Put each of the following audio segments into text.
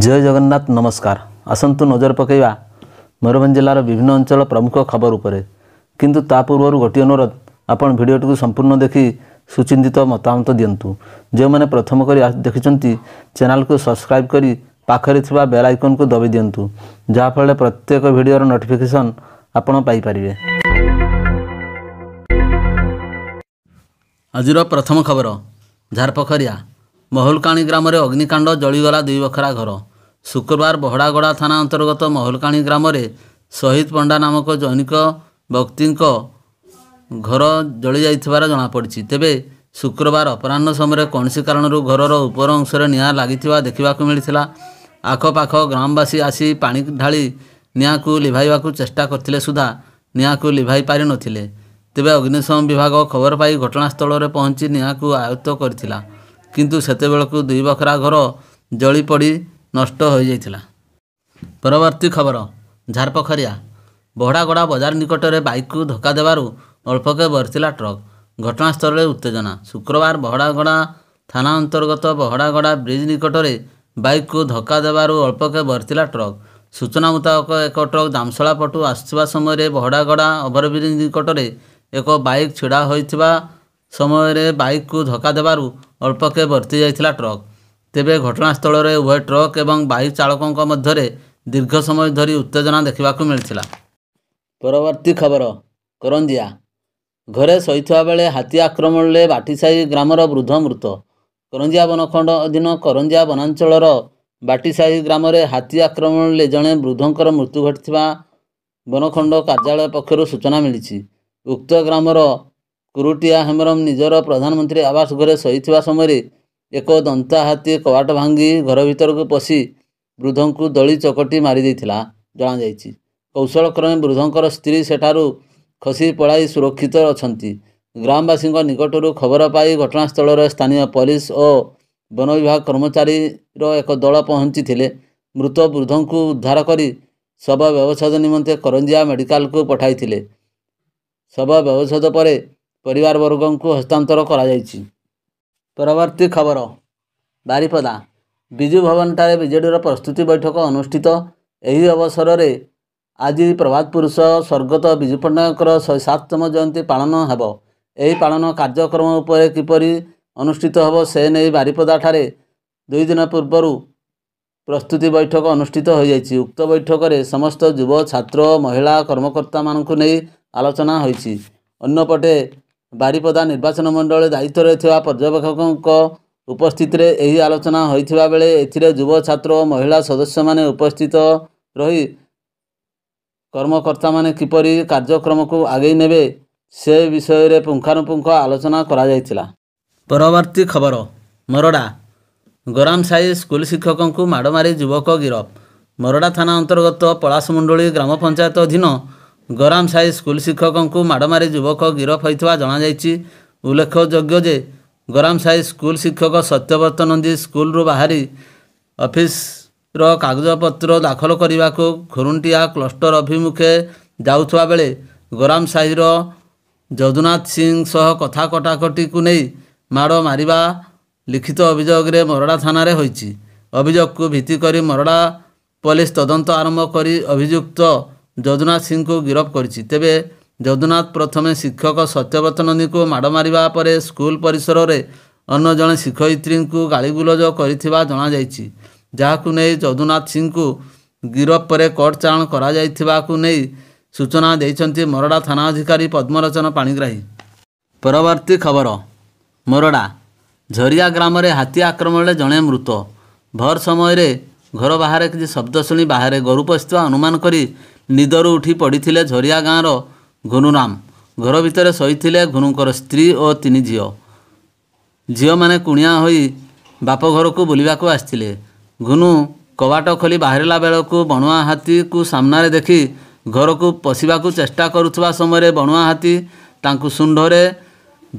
ଜୟ ଜଗନ୍ନାଥ ନମସ୍କାର ଆସନ୍ତୁ ନଜର ପକାଇବା ମୟୂରଭଞ୍ଜ ଜିଲ୍ଲାର ବିଭିନ୍ନ ଅଞ୍ଚଳ ପ୍ରମୁଖ ଖବର ଉପରେ କିନ୍ତୁ ତା ପୂର୍ବରୁ ଗୋଟିଏ ଅନୁରୋଧ ଆପଣ ଭିଡ଼ିଓଟିକୁ ସମ୍ପୂର୍ଣ୍ଣ ଦେଖି ସୁଚିନ୍ତିତ ମତାମତ ଦିଅନ୍ତୁ ଯେଉଁମାନେ ପ୍ରଥମ କରି ଦେଖିଛନ୍ତି ଚ୍ୟାନେଲକୁ ସବସ୍କ୍ରାଇବ୍ କରି ପାଖରେ ଥିବା ବେଲ୍ ଆଇକନ୍କୁ ଦବାଇ ଦିଅନ୍ତୁ ଯାହାଫଳରେ ପ୍ରତ୍ୟେକ ଭିଡ଼ିଓର ନୋଟିଫିକେସନ୍ ଆପଣ ପାଇପାରିବେ ଆଜିର ପ୍ରଥମ ଖବର ଝାରପୋଖରିଆ ମହୁଲକାଣୀ ଗ୍ରାମରେ ଅଗ୍ନିକାଣ୍ଡ ଜଳିଗଲା ଦୁଇ ବଖରା ଘର ଶୁକ୍ରବାର ବହଡ଼ାଗଡ଼ା ଥାନା ଅନ୍ତର୍ଗତ ମହୁଲକାଣି ଗ୍ରାମରେ ଶହୀଦ ପଣ୍ଡା ନାମକ ଜୈନିକ ବ୍ୟକ୍ତିଙ୍କ ଘର ଜଳି ଯାଇଥିବାର ଜଣାପଡ଼ିଛି ତେବେ ଶୁକ୍ରବାର ଅପରାହ୍ନ ସମୟରେ କୌଣସି କାରଣରୁ ଘରର ଉପର ଅଂଶରେ ନିଆଁ ଲାଗିଥିବା ଦେଖିବାକୁ ମିଳିଥିଲା ଆଖପାଖ ଗ୍ରାମବାସୀ ଆସି ପାଣି ଢାଳି ନିଆଁକୁ ଲିଭାଇବାକୁ ଚେଷ୍ଟା କରିଥିଲେ ସୁଦ୍ଧା ନିଆଁକୁ ଲିଭାଇ ପାରିନଥିଲେ ତେବେ ଅଗ୍ନିଶମ ବିଭାଗ ଖବର ପାଇ ଘଟଣାସ୍ଥଳରେ ପହଞ୍ଚି ନିଆଁକୁ ଆୟତ୍ତ କରିଥିଲା କିନ୍ତୁ ସେତେବେଳକୁ ଦୁଇ ବଖରା ଘର ଜଳିପଡ଼ି ନଷ୍ଟ ହୋଇଯାଇଥିଲା ପରବର୍ତ୍ତୀ ଖବର ଝାରପୋଖରିଆ ବହଡ଼ାଗଡ଼ା ବଜାର ନିକଟରେ ବାଇକ୍କୁ ଧକ୍କା ଦେବାରୁ ଅଳ୍ପକେ ବର୍ତ୍ତିଲା ଟ୍ରକ୍ ଘଟଣାସ୍ଥଳରେ ଉତ୍ତେଜନା ଶୁକ୍ରବାର ବହଡ଼ାଗଡ଼ା ଥାନା ଅନ୍ତର୍ଗତ ବହଡ଼ାଗଡ଼ା ବ୍ରିଜ୍ ନିକଟରେ ବାଇକ୍କୁ ଧକ୍କା ଦେବାରୁ ଅଳ୍ପକେ ବର୍ତ୍ତିଲା ଟ୍ରକ୍ ସୂଚନା ମୁତାବକ ଏକ ଟ୍ରକ୍ ଦାମସଳା ପଟୁ ଆସୁଥିବା ସମୟରେ ବହଡ଼ାଗଡ଼ା ଓଭରବ୍ରିଜ୍ ନିକଟରେ ଏକ ବାଇକ୍ ଛିଡ଼ା ହୋଇଥିବା ସମୟରେ ବାଇକ୍କୁ ଧକ୍କା ଦେବାରୁ ଅଳ୍ପକେ ବର୍ତ୍ତି ଯାଇଥିଲା ଟ୍ରକ୍ ତେବେ ଘଟଣାସ୍ଥଳରେ ଉଭୟ ଟ୍ରକ୍ ଏବଂ ବାଇକ୍ ଚାଳକଙ୍କ ମଧ୍ୟରେ ଦୀର୍ଘ ସମୟ ଧରି ଉତ୍ତେଜନା ଦେଖିବାକୁ ମିଳିଥିଲା ପରବର୍ତ୍ତୀ ଖବର କରଞ୍ଜିଆ ଘରେ ଶୋଇଥିବା ବେଳେ ହାତୀ ଆକ୍ରମଣରେ ବାଟିସାହି ଗ୍ରାମର ବୃଦ୍ଧ ମୃତ କରଞ୍ଜିଆ ବନଖଣ୍ଡ ଅଧୀନ କରଞ୍ଜିଆ ବନାଞ୍ଚଳର ବାଟିସାହି ଗ୍ରାମରେ ହାତୀ ଆକ୍ରମଣରେ ଜଣେ ବୃଦ୍ଧଙ୍କର ମୃତ୍ୟୁ ଘଟିଥିବା ବନଖଣ୍ଡ କାର୍ଯ୍ୟାଳୟ ପକ୍ଷରୁ ସୂଚନା ମିଳିଛି ଉକ୍ତ ଗ୍ରାମର କୁରୁଟିଆ ହେମ୍ରମ ନିଜର ପ୍ରଧାନମନ୍ତ୍ରୀ ଆବାସ ଘରେ ଶୋଇଥିବା ସମୟରେ ଏକ ଦନ୍ତା ହାତୀ କବାଟ ଭାଙ୍ଗି ଘର ଭିତରକୁ ପଶି ବୃଦ୍ଧଙ୍କୁ ଦଳି ଚକଟି ମାରିଦେଇଥିଲା ଜଣାଯାଇଛି କୌଶଳ କ୍ରମେ ବୃଦ୍ଧଙ୍କର ସ୍ତ୍ରୀ ସେଠାରୁ ଖସି ପଳାଇ ସୁରକ୍ଷିତ ଅଛନ୍ତି ଗ୍ରାମବାସୀଙ୍କ ନିକଟରୁ ଖବର ପାଇ ଘଟଣାସ୍ଥଳରେ ସ୍ଥାନୀୟ ପୋଲିସ ଓ ବନ ବିଭାଗ କର୍ମଚାରୀର ଏକ ଦଳ ପହଞ୍ଚିଥିଲେ ମୃତ ବୃଦ୍ଧଙ୍କୁ ଉଦ୍ଧାର କରି ଶବ ବ୍ୟବଚ୍ଛେଦ ନିମନ୍ତେ କରଞ୍ଜିଆ ମେଡ଼ିକାଲକୁ ପଠାଇଥିଲେ ଶବ ବ୍ୟବଚ୍ଛେଦ ପରେ ପରିବାରବର୍ଗଙ୍କୁ ହସ୍ତାନ୍ତର କରାଯାଇଛି ପରବର୍ତ୍ତୀ ଖବର ବାରିପଦା ବିଜୁ ଭବନଠାରେ ବିଜେଡ଼ିର ପ୍ରସ୍ତୁତି ବୈଠକ ଅନୁଷ୍ଠିତ ଏହି ଅବସରରେ ଆଜି ପ୍ରଭାତ ପୁରୁଷ ସ୍ୱର୍ଗତ ବିଜୁ ପଟ୍ଟନାୟକଙ୍କର ଶହେ ସାତତମ ଜୟନ୍ତୀ ପାଳନ ହେବ ଏହି ପାଳନ କାର୍ଯ୍ୟକ୍ରମ ଉପରେ କିପରି ଅନୁଷ୍ଠିତ ହେବ ସେ ନେଇ ବାରିପଦାଠାରେ ଦୁଇ ଦିନ ପୂର୍ବରୁ ପ୍ରସ୍ତୁତି ବୈଠକ ଅନୁଷ୍ଠିତ ହୋଇଯାଇଛି ଉକ୍ତ ବୈଠକରେ ସମସ୍ତ ଯୁବ ଛାତ୍ର ମହିଳା କର୍ମକର୍ତ୍ତାମାନଙ୍କୁ ନେଇ ଆଲୋଚନା ହୋଇଛି ଅନ୍ୟପଟେ ବାରିପଦା ନିର୍ବାଚନ ମଣ୍ଡଳୀ ଦାୟିତ୍ୱରେ ଥିବା ପର୍ଯ୍ୟବେକ୍ଷକଙ୍କ ଉପସ୍ଥିତିରେ ଏହି ଆଲୋଚନା ହୋଇଥିବା ବେଳେ ଏଥିରେ ଯୁବ ଛାତ୍ର ଓ ମହିଳା ସଦସ୍ୟମାନେ ଉପସ୍ଥିତ ରହି କର୍ମକର୍ତ୍ତାମାନେ କିପରି କାର୍ଯ୍ୟକ୍ରମକୁ ଆଗେଇ ନେବେ ସେ ବିଷୟରେ ପୁଙ୍ଖାନୁପୁଙ୍ଖ ଆଲୋଚନା କରାଯାଇଥିଲା ପରବର୍ତ୍ତୀ ଖବର ମରଡ଼ା ଗରାମ ସାହି ସ୍କୁଲ ଶିକ୍ଷକଙ୍କୁ ମାଡ଼ ମାରି ଯୁବକ ଗିରଫ ମରଡ଼ା ଥାନା ଅନ୍ତର୍ଗତ ପଳାଶମୁଣ୍ଡୁଳି ଗ୍ରାମ ପଞ୍ଚାୟତ ଅଧୀନ ଗରମ ସାହି ସ୍କୁଲ ଶିକ୍ଷକଙ୍କୁ ମାଡ଼ ମାରି ଯୁବକ ଗିରଫ ହୋଇଥିବା ଜଣାଯାଇଛି ଉଲ୍ଲେଖଯୋଗ୍ୟ ଯେ ଗରାମ ସାହି ସ୍କୁଲ ଶିକ୍ଷକ ସତ୍ୟବ୍ରତ ନନ୍ଦୀ ସ୍କୁଲରୁ ବାହାରି ଅଫିସର କାଗଜପତ୍ର ଦାଖଲ କରିବାକୁ ଖୁରୁଣ୍ଟିଆ କ୍ଲଷ୍ଟର ଅଭିମୁଖେ ଯାଉଥିବା ବେଳେ ଗରାମ ସାହିର ଯଦୁନାଥ ସିଂ ସହ କଥା କଟାକଟିକୁ ନେଇ ମାଡ଼ ମାରିବା ଲିଖିତ ଅଭିଯୋଗରେ ମରଡ଼ା ଥାନାରେ ହୋଇଛି ଅଭିଯୋଗକୁ ଭିତ୍ତି କରି ମରଡ଼ା ପୋଲିସ ତଦନ୍ତ ଆରମ୍ଭ କରି ଅଭିଯୁକ୍ତ ଯଦୁନାଥ ସିଂଙ୍କୁ ଗିରଫ କରିଛି ତେବେ ଯଦୁନାଥ ପ୍ରଥମେ ଶିକ୍ଷକ ସତ୍ୟବ୍ରତ ନନ୍ଦୀଙ୍କୁ ମାଡ଼ ମାରିବା ପରେ ସ୍କୁଲ ପରିସରରେ ଅନ୍ୟ ଜଣେ ଶିକ୍ଷୟିତ୍ରୀଙ୍କୁ ଗାଳିଗୁଲଜ କରିଥିବା ଜଣାଯାଇଛି ଯାହାକୁ ନେଇ ଯଦୁନାଥ ସିଂଙ୍କୁ ଗିରଫ ପରେ କୋର୍ଟ ଚାଳନ କରାଯାଇଥିବାକୁ ନେଇ ସୂଚନା ଦେଇଛନ୍ତି ମରଡ଼ା ଥାନା ଅଧିକାରୀ ପଦ୍ମରଚନ ପାଣିଗ୍ରାହୀ ପରବର୍ତ୍ତୀ ଖବର ମରଡ଼ା ଝରିଆ ଗ୍ରାମରେ ହାତୀ ଆକ୍ରମଣରେ ଜଣେ ମୃତ ଭର ସମୟରେ ଘର ବାହାରେ କିଛି ଶବ୍ଦ ଶୁଣି ବାହାରେ ଗୋରୁ ପଶିଥିବା ଅନୁମାନ କରି ନିଦରୁ ଉଠି ପଡ଼ିଥିଲେ ଝରିଆ ଗାଁର ଘୁନୁରାମ ଘର ଭିତରେ ଶୋଇଥିଲେ ଘୁନୁଙ୍କର ସ୍ତ୍ରୀ ଓ ତିନି ଝିଅ ଝିଅମାନେ କୁଣିଆ ହୋଇ ବାପ ଘରକୁ ବୁଲିବାକୁ ଆସିଥିଲେ ଘୁନୁ କବାଟ ଖୋଲି ବାହାରିଲା ବେଳକୁ ବଣୁଆ ହାତୀକୁ ସାମ୍ନାରେ ଦେଖି ଘରକୁ ପଶିବାକୁ ଚେଷ୍ଟା କରୁଥିବା ସମୟରେ ବଣୁଆ ହାତୀ ତାଙ୍କୁ ଶୁଣ୍ଢରେ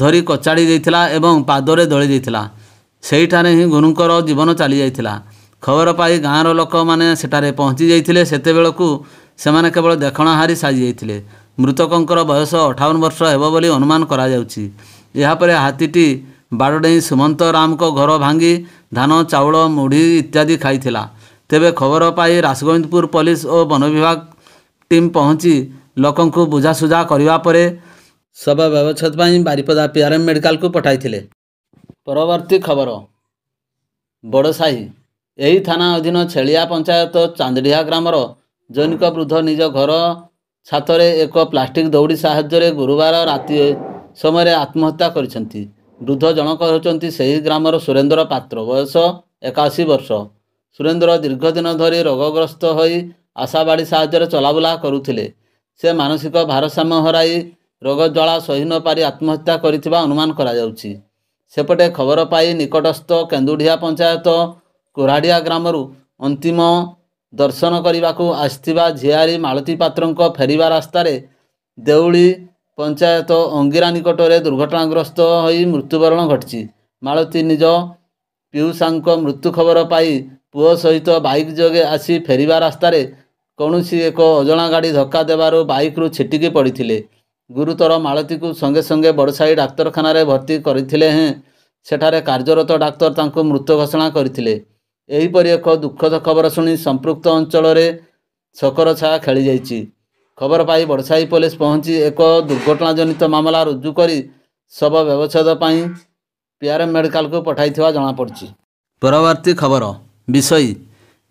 ଧରି କଚାଡ଼ି ଦେଇଥିଲା ଏବଂ ପାଦରେ ଦଳି ଦେଇଥିଲା ସେଇଠାରେ ହିଁ ଘୁନୁଙ୍କର ଜୀବନ ଚାଲିଯାଇଥିଲା ଖବର ପାଇ ଗାଁର ଲୋକମାନେ ସେଠାରେ ପହଞ୍ଚି ଯାଇଥିଲେ ସେତେବେଳକୁ ସେମାନେ କେବଳ ଦେଖଣ ହାରି ସାଜିଯାଇଥିଲେ ମୃତକଙ୍କର ବୟସ ଅଠାବନ ବର୍ଷ ହେବ ବୋଲି ଅନୁମାନ କରାଯାଉଛି ଏହାପରେ ହାତୀଟି ବାଡ଼ ଡେଇଁ ସୁମନ୍ତ ରାମଙ୍କ ଘର ଭାଙ୍ଗି ଧାନ ଚାଉଳ ମୁଢ଼ି ଇତ୍ୟାଦି ଖାଇଥିଲା ତେବେ ଖବର ପାଇ ରାସଗୋବିନ୍ଦପୁର ପୋଲିସ ଓ ବନ ବିଭାଗ ଟିମ୍ ପହଞ୍ଚି ଲୋକଙ୍କୁ ବୁଝାସୁଝା କରିବା ପରେ ଶବ ବ୍ୟବଚ୍ଛେଦ ପାଇଁ ବାରିପଦା ପିଆରଏମ୍ ମେଡ଼ିକାଲକୁ ପଠାଇଥିଲେ ପରବର୍ତ୍ତୀ ଖବର ବଡ଼ସାହି ଏହି ଥାନା ଅଧୀନ ଛେଳିଆ ପଞ୍ଚାୟତ ଚାନ୍ଦିଡ଼ିହା ଗ୍ରାମର ଜୈନିକ ବୃଦ୍ଧ ନିଜ ଘର ଛାତରେ ଏକ ପ୍ଲାଷ୍ଟିକ୍ ଦୌଡ଼ି ସାହାଯ୍ୟରେ ଗୁରୁବାର ରାତି ସମୟରେ ଆତ୍ମହତ୍ୟା କରିଛନ୍ତି ବୃଦ୍ଧ ଜଣକ ହେଉଛନ୍ତି ସେହି ଗ୍ରାମର ସୁରେନ୍ଦ୍ର ପାତ୍ର ବୟସ ଏକାଅଶୀ ବର୍ଷ ସୁରେନ୍ଦ୍ର ଦୀର୍ଘ ଦିନ ଧରି ରୋଗଗ୍ରସ୍ତ ହୋଇ ଆଶାବାଡ଼ି ସାହାଯ୍ୟରେ ଚଲାବୁଲା କରୁଥିଲେ ସେ ମାନସିକ ଭାରସାମ୍ୟ ହରାଇ ରୋଗ ଜ୍ୱାଳା ସହି ନ ପାରି ଆତ୍ମହତ୍ୟା କରିଥିବା ଅନୁମାନ କରାଯାଉଛି ସେପଟେ ଖବର ପାଇ ନିକଟସ୍ଥ କେନ୍ଦୁଡ଼ିଆ ପଞ୍ଚାୟତ କୋରାଡ଼ିଆ ଗ୍ରାମରୁ ଅନ୍ତିମ ଦର୍ଶନ କରିବାକୁ ଆସିଥିବା ଝିଆରୀ ମାଳତୀ ପାତ୍ରଙ୍କ ଫେରିବା ରାସ୍ତାରେ ଦେଉଳି ପଞ୍ଚାୟତ ଅଙ୍ଗିରା ନିକଟରେ ଦୁର୍ଘଟଣାଗ୍ରସ୍ତ ହୋଇ ମୃତ୍ୟୁବରଣ ଘଟିଛି ମାଳତୀ ନିଜ ପିଉସାଙ୍କ ମୃତ୍ୟୁ ଖବର ପାଇ ପୁଅ ସହିତ ବାଇକ୍ ଯୋଗେ ଆସି ଫେରିବା ରାସ୍ତାରେ କୌଣସି ଏକ ଅଜଣା ଗାଡ଼ି ଧକ୍କା ଦେବାରୁ ବାଇକ୍ରୁ ଛିଟିକି ପଡ଼ିଥିଲେ ଗୁରୁତର ମାଳତୀକୁ ସଙ୍ଗେ ସଙ୍ଗେ ବଡ଼ସାହି ଡାକ୍ତରଖାନାରେ ଭର୍ତ୍ତି କରିଥିଲେ ହେଁ ସେଠାରେ କାର୍ଯ୍ୟରତ ଡାକ୍ତର ତାଙ୍କୁ ମୃତ ଘୋଷଣା କରିଥିଲେ ଏହିପରି ଏକ ଦୁଃଖଦ ଖବର ଶୁଣି ସମ୍ପୃକ୍ତ ଅଞ୍ଚଳରେ ଛକର ଛାୟା ଖେଳିଯାଇଛି ଖବର ପାଇ ବଡ଼ସାହି ପୋଲିସ ପହଞ୍ଚି ଏକ ଦୁର୍ଘଟଣା ଜନିତ ମାମଲା ରୁଜୁ କରି ଶବ ବ୍ୟବଚ୍ଛେଦ ପାଇଁ ପିଆରଏମ୍ ମେଡ଼ିକାଲକୁ ପଠାଇଥିବା ଜଣାପଡ଼ିଛି ପରବର୍ତ୍ତୀ ଖବର ବିଷୟୀ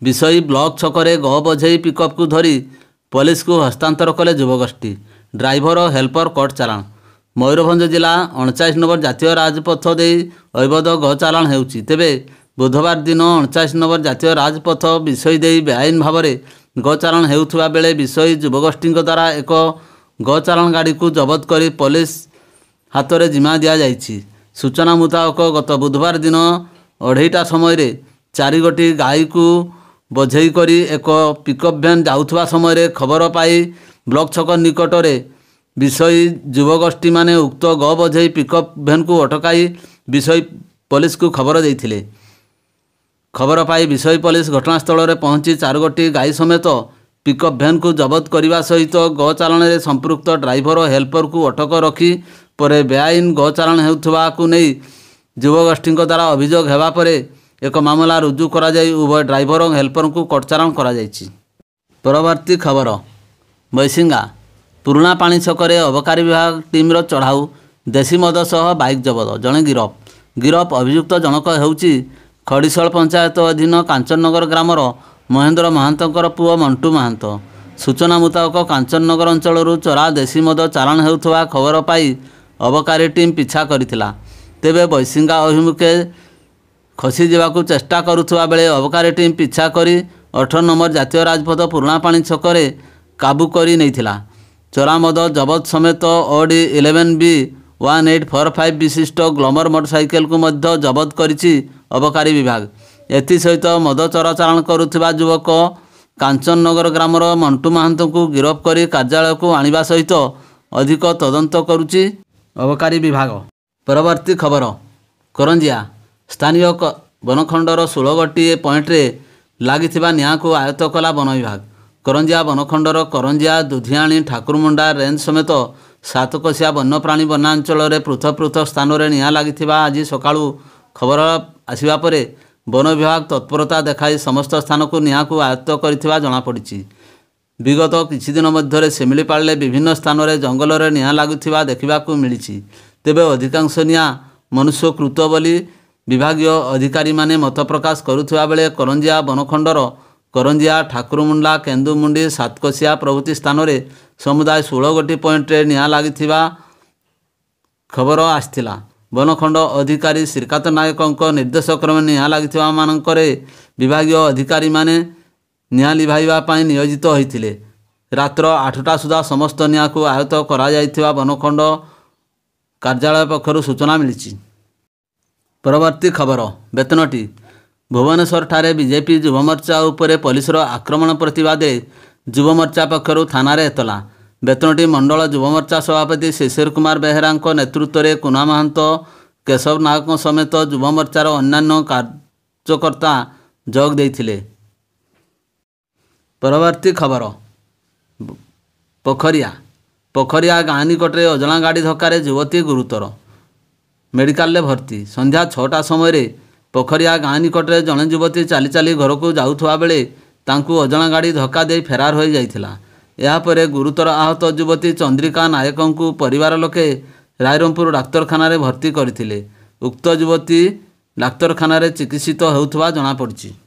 ବିଷୟୀ ବ୍ଲକ୍ ଛକରେ ଗହ ବୋଝେଇ ପିକଅପ୍କୁ ଧରି ପୋଲିସକୁ ହସ୍ତାନ୍ତର କଲେ ଯୁବଗୋଷ୍ଠୀ ଡ୍ରାଇଭର ହେଲ୍ପର କଟ୍ ଚାଲାଣ ମୟୂରଭଞ୍ଜ ଜିଲ୍ଲା ଅଣଚାଳିଶ ନମ୍ବର ଜାତୀୟ ରାଜପଥ ଦେଇ ଅବୈଧ ଗହ ଚାଲାଣ ହେଉଛି ତେବେ ବୁଧବାର ଦିନ ଅଣଚାଶ ନମ୍ବର ଜାତୀୟ ରାଜପଥ ବିଷୟ ଦେଇ ବେଆଇନ ଭାବରେ ଗଚାଳନ ହେଉଥିବା ବେଳେ ବିଷୟ ଯୁବଗୋଷ୍ଠୀଙ୍କ ଦ୍ୱାରା ଏକ ଗଚାଳନ ଗାଡ଼ିକୁ ଜବତ କରି ପୋଲିସ ହାତରେ ଜିମା ଦିଆଯାଇଛି ସୂଚନା ମୁତାବକ ଗତ ବୁଧବାର ଦିନ ଅଢ଼େଇଟା ସମୟରେ ଚାରିଗୋଟି ଗାଈକୁ ବୋଝେଇ କରି ଏକ ପିକଅପ୍ ଭ୍ୟାନ୍ ଯାଉଥିବା ସମୟରେ ଖବର ପାଇ ବ୍ଲକ୍ ଛକ ନିକଟରେ ବିଷୟ ଯୁବଗୋଷ୍ଠୀମାନେ ଉକ୍ତ ଗ ବୋଝେଇ ପିକଅପ୍ ଭ୍ୟାନ୍କୁ ଅଟକାଇ ବିଷୟ ପୋଲିସକୁ ଖବର ଦେଇଥିଲେ ଖବର ପାଇ ବିଷୟ ପୋଲିସ ଘଟଣାସ୍ଥଳରେ ପହଞ୍ଚି ଚାରୋଟି ଗାଈ ସମେତ ପିକଅପ୍ ଭ୍ୟାନ୍କୁ ଜବତ କରିବା ସହିତ ଗଚାଳଣରେ ସମ୍ପୃକ୍ତ ଡ୍ରାଇଭର ଓ ହେଲ୍ପରକୁ ଅଟକ ରଖି ପରେ ବେଆଇନ ଗଚାଳଣ ହେଉଥିବାକୁ ନେଇ ଯୁବଗୋଷ୍ଠୀଙ୍କ ଦ୍ୱାରା ଅଭିଯୋଗ ହେବା ପରେ ଏକ ମାମଲା ରୁଜୁ କରାଯାଇ ଉଭୟ ଡ୍ରାଇଭର ଓ ହେଲ୍ପରଙ୍କୁ କଟଚାଳଣ କରାଯାଇଛି ପରବର୍ତ୍ତୀ ଖବର ମୈସିଙ୍ଗା ପୁରୁଣା ପାଣି ଛକରେ ଅବକାରୀ ବିଭାଗ ଟିମ୍ର ଚଢ଼ାଉ ଦେଶୀ ମଦ ସହ ବାଇକ୍ ଜବତ ଜଣେ ଗିରଫ ଗିରଫ ଅଭିଯୁକ୍ତ ଜଣକ ହେଉଛି ଖଡ଼ିଶଳ ପଞ୍ଚାୟତ ଅଧୀନ କାଞ୍ଚନଗର ଗ୍ରାମର ମହେନ୍ଦ୍ର ମହାନ୍ତଙ୍କର ପୁଅ ମଣ୍ଟୁ ମହାନ୍ତ ସୂଚନା ମୁତାବକ କାଞ୍ଚନଗର ଅଞ୍ଚଳରୁ ଚୋରା ଦେଶୀ ମଦ ଚାଲାଣ ହେଉଥିବା ଖବର ପାଇ ଅବକାରୀ ଟିମ୍ ପିଛା କରିଥିଲା ତେବେ ବୈଶିଙ୍ଗା ଅଭିମୁଖେ ଖସିଯିବାକୁ ଚେଷ୍ଟା କରୁଥିବା ବେଳେ ଅବକାରୀ ଟିମ୍ ପିଛା କରି ଅଠର ନମ୍ବର ଜାତୀୟ ରାଜପଥ ପୁରୁଣା ପାଣି ଛକରେ କାବୁ କରି ନେଇଥିଲା ମଦ ଜବତ ସମେତ ଅଡ଼ି eleven B one eight four five ବିଶିଷ୍ଟ ଗ୍ଲୋମର ମଟରସାଇକେଲକୁ ମଧ୍ୟ ଜବତ କରିଛି ଅବକାରୀ ବିଭାଗ ଏଥିସହିତ ମଦ ଚରାଚାଳନ କରୁଥିବା ଯୁବକ କାଞ୍ଚନଗର ଗ୍ରାମର ମଣ୍ଟୁ ମହାନ୍ତଙ୍କୁ ଗିରଫ କରି କାର୍ଯ୍ୟାଳୟକୁ ଆଣିବା ସହିତ ଅଧିକ ତଦନ୍ତ କରୁଛି ଅବକାରୀ ବିଭାଗ ପରବର୍ତ୍ତୀ ଖବର କରଞ୍ଜିଆ ସ୍ଥାନୀୟ ବନଖଣ୍ଡର ଷୋହଳ ଗୋଟିଏ ପଏଣ୍ଟରେ ଲାଗିଥିବା ନିଆଁକୁ ଆୟତ୍ତ କଲା ବନ ବିଭାଗ କରଞ୍ଜିଆ ବନଖଣ୍ଡର କରଞ୍ଜିଆ ଦୁଧିଆଣୀ ଠାକୁରମୁଣ୍ଡା ରେଞ୍ଜ ସମେତ ସାତକୋଷିଆ ବନ୍ୟପ୍ରାଣୀ ବନାଞ୍ଚଳରେ ପୃଥକ ପୃଥକ ସ୍ଥାନରେ ନିଆଁ ଲାଗିଥିବା ଆଜି ସକାଳୁ ଖବର ଆସିବା ପରେ ବନ ବିଭାଗ ତତ୍ପରତା ଦେଖାଇ ସମସ୍ତ ସ୍ଥାନକୁ ନିଆଁକୁ ଆୟତ୍ତ କରିଥିବା ଜଣାପଡ଼ିଛି ବିଗତ କିଛି ଦିନ ମଧ୍ୟରେ ଶିମିଳିପାଳରେ ବିଭିନ୍ନ ସ୍ଥାନରେ ଜଙ୍ଗଲରେ ନିଆଁ ଲାଗୁଥିବା ଦେଖିବାକୁ ମିଳିଛି ତେବେ ଅଧିକାଂଶ ନିଆଁ ମନୁଷ୍ୟକୃତ ବୋଲି ବିଭାଗୀୟ ଅଧିକାରୀମାନେ ମତ ପ୍ରକାଶ କରୁଥିବା ବେଳେ କରଞ୍ଜିଆ ବନଖଣ୍ଡର କରଞ୍ଜିଆ ଠାକୁରମୁଣ୍ଡା କେନ୍ଦୁମୁଣ୍ଡି ସାତକୋଶିଆ ପ୍ରଭୃତି ସ୍ଥାନରେ ସମୁଦାୟ ଷୋହଳ ଗୋଟି ପଏଣ୍ଟରେ ନିଆଁ ଲାଗିଥିବା ଖବର ଆସିଥିଲା ବନଖଣ୍ଡ ଅଧିକାରୀ ଶ୍ରୀକାନ୍ତ ନାୟକଙ୍କ ନିର୍ଦ୍ଦେଶକ୍ରମେ ନିଆଁ ଲାଗିଥିବାମାନଙ୍କରେ ବିଭାଗୀୟ ଅଧିକାରୀମାନେ ନିଆଁ ଲିଭାଇବା ପାଇଁ ନିୟୋଜିତ ହୋଇଥିଲେ ରାତ୍ର ଆଠଟା ସୁଦ୍ଧା ସମସ୍ତ ନିଆଁକୁ ଆୟତ କରାଯାଇଥିବା ବନଖଣ୍ଡ କାର୍ଯ୍ୟାଳୟ ପକ୍ଷରୁ ସୂଚନା ମିଳିଛି ପରବର୍ତ୍ତୀ ଖବର ବେତନଟି ଭୁବନେଶ୍ୱରଠାରେ ବିଜେପି ଯୁବମୋର୍ଚ୍ଚା ଉପରେ ପୋଲିସର ଆକ୍ରମଣ ପ୍ରତିବାଦରେ ଯୁବମୋର୍ଚ୍ଚା ପକ୍ଷରୁ ଥାନାରେ ଏତଲା ବେତନଟି ମଣ୍ଡଳ ଯୁବମୋର୍ଚ୍ଚା ସଭାପତି ଶିଶିର କୁମାର ବେହେରାଙ୍କ ନେତୃତ୍ୱରେ କୁନା ମହାନ୍ତ କେଶବ ନାୟକଙ୍କ ସମେତ ଯୁବମୋର୍ଚ୍ଚାର ଅନ୍ୟାନ୍ୟ କାର୍ଯ୍ୟକର୍ତ୍ତା ଯୋଗ ଦେଇଥିଲେ ପରବର୍ତ୍ତୀ ଖବର ପୋଖରିଆ ପୋଖରିଆ ଗାଁ ନିକଟରେ ଅଜଣା ଗାଡ଼ି ଧକ୍କାରେ ଯୁବତୀ ଗୁରୁତର ମେଡ଼ିକାଲରେ ଭର୍ତ୍ତି ସନ୍ଧ୍ୟା ଛଅଟା ସମୟରେ ପୋଖରିଆ ଗାଁ ନିକଟରେ ଜଣେ ଯୁବତୀ ଚାଲି ଚାଲି ଘରକୁ ଯାଉଥିବା ବେଳେ ତାଙ୍କୁ ଅଜଣା ଗାଡ଼ି ଧକ୍କା ଦେଇ ଫେରାର ହୋଇଯାଇଥିଲା ଏହାପରେ ଗୁରୁତର ଆହତ ଯୁବତୀ ଚନ୍ଦ୍ରିକା ନାୟକଙ୍କୁ ପରିବାର ଲୋକେ ରାଇରଙ୍ଗପୁର ଡାକ୍ତରଖାନାରେ ଭର୍ତ୍ତି କରିଥିଲେ ଉକ୍ତ ଯୁବତୀ ଡାକ୍ତରଖାନାରେ ଚିକିତ୍ସିତ ହେଉଥିବା ଜଣାପଡ଼ିଛି